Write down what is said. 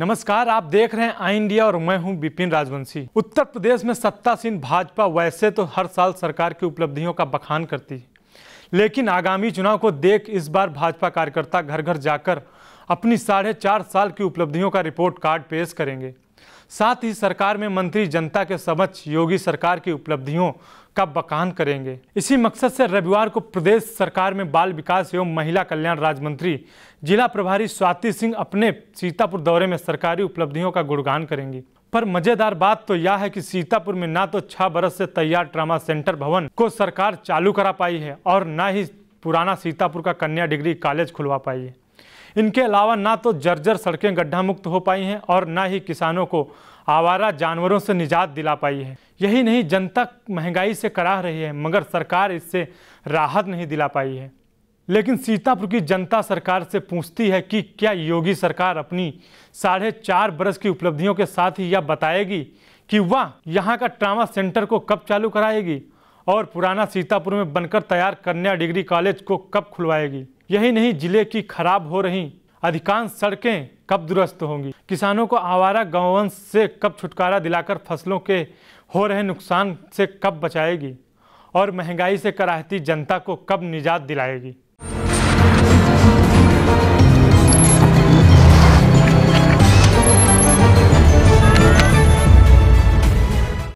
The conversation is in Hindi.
नमस्कार आप देख रहे हैं आई इंडिया और मैं हूं विपिन राजवंशी उत्तर प्रदेश में सत्तासीन भाजपा वैसे तो हर साल सरकार की उपलब्धियों का बखान करती है लेकिन आगामी चुनाव को देख इस बार भाजपा कार्यकर्ता घर घर जाकर अपनी साढ़े चार साल की उपलब्धियों का रिपोर्ट कार्ड पेश करेंगे साथ ही सरकार में मंत्री जनता के समक्ष योगी सरकार की उपलब्धियों का बकान करेंगे इसी मकसद से रविवार को प्रदेश सरकार में बाल विकास एवं महिला कल्याण राज्य मंत्री जिला प्रभारी स्वाति सिंह अपने सीतापुर दौरे में सरकारी उपलब्धियों का गुणगान करेंगी पर मजेदार बात तो यह है कि सीतापुर में ना तो छह बरस से तैयार ट्रामा सेंटर भवन को सरकार चालू करा पाई है और न ही पुराना सीतापुर का कन्या डिग्री कॉलेज खुलवा पाई है इनके अलावा ना तो जर्जर सड़कें गड्ढा मुक्त हो पाई हैं और ना ही किसानों को आवारा जानवरों से निजात दिला पाई है यही नहीं जनता महंगाई से कराह रही है मगर सरकार इससे राहत नहीं दिला पाई है लेकिन सीतापुर की जनता सरकार से पूछती है कि क्या योगी सरकार अपनी साढ़े चार बरस की उपलब्धियों के साथ ही यह बताएगी कि वह यहाँ का ट्रामा सेंटर को कब चालू कराएगी और पुराना सीतापुर में बनकर तैयार कन्या डिग्री कॉलेज को कब खुलवाएगी यही नहीं जिले की खराब हो रही अधिकांश सड़कें कब दुरुस्त होंगी किसानों को आवारा गौवंश से कब छुटकारा दिलाकर फसलों के हो रहे नुकसान से कब बचाएगी और महंगाई से कराहती जनता को कब निजात दिलाएगी